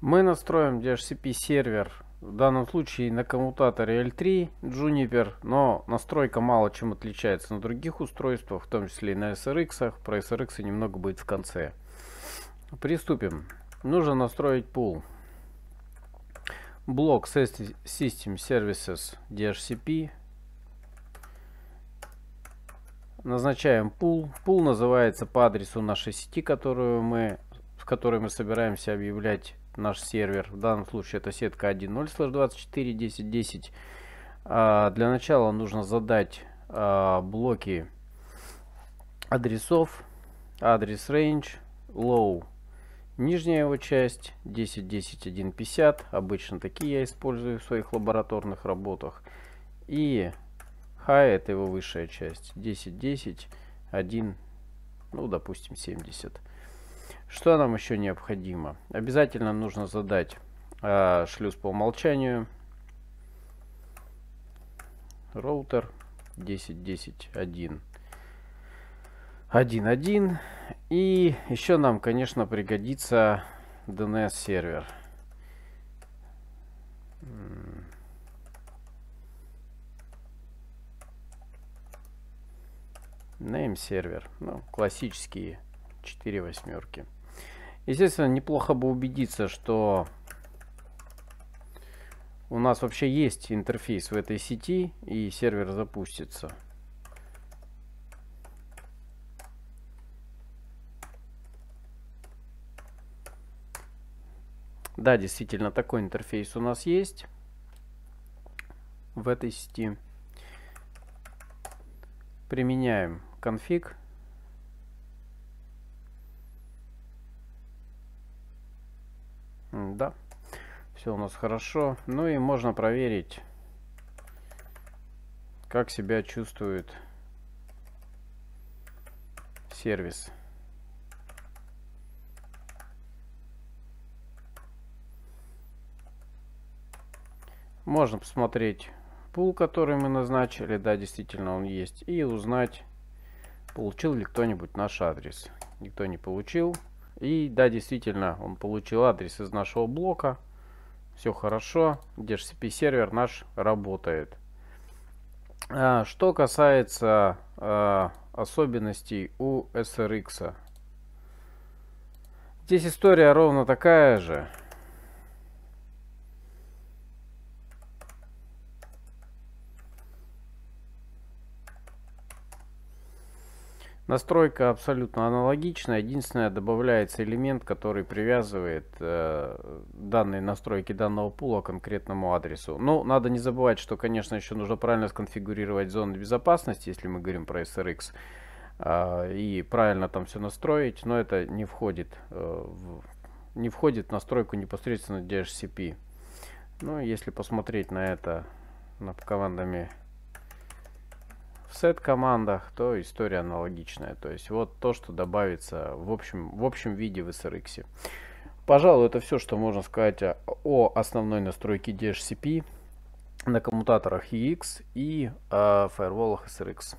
Мы настроим DHCP сервер в данном случае на коммутаторе L3 Juniper, но настройка мало чем отличается на других устройствах, в том числе и на SRX. Про SRX немного будет в конце. Приступим. Нужно настроить пул. Блок System Services DHCP. Назначаем пул. Пул называется по адресу нашей сети, которую мы, в которой мы собираемся объявлять наш сервер. В данном случае это сетка 1.0/24.10.10. А, для начала нужно задать а, блоки адресов, адрес range, low, нижняя его часть 10 10 1 50 обычно такие я использую в своих лабораторных работах и high это его высшая часть 10 10 1 ну допустим 70 что нам еще необходимо? Обязательно нужно задать э, шлюз по умолчанию. Роутер 10, 10, 1, 1, 1. И еще нам, конечно, пригодится DNS-сервер. Name сервер. Ну, классические 4 восьмерки. Естественно, неплохо бы убедиться, что у нас вообще есть интерфейс в этой сети и сервер запустится. Да, действительно, такой интерфейс у нас есть в этой сети. Применяем конфиг. да. Все у нас хорошо. Ну и можно проверить, как себя чувствует сервис. Можно посмотреть пул, который мы назначили, да, действительно он есть, и узнать, получил ли кто-нибудь наш адрес. Никто не получил, и да, действительно, он получил адрес из нашего блока. Все хорошо. DHCP сервер наш работает. А, что касается а, особенностей у SRX. Здесь история ровно такая же. Настройка абсолютно аналогичная. Единственное, добавляется элемент, который привязывает э, данные настройки данного пула к конкретному адресу. Но ну, надо не забывать, что, конечно, еще нужно правильно сконфигурировать зоны безопасности, если мы говорим про SRX, э, а, и правильно там все настроить, но это не входит, э, в, не входит в настройку непосредственно DHCP. Ну, если посмотреть на это над командами в сет-командах то история аналогичная. То есть вот то, что добавится в общем, в общем виде в SRX. Пожалуй, это все, что можно сказать о, основной настройке DHCP на коммутаторах EX и о э, фаерволах SRX.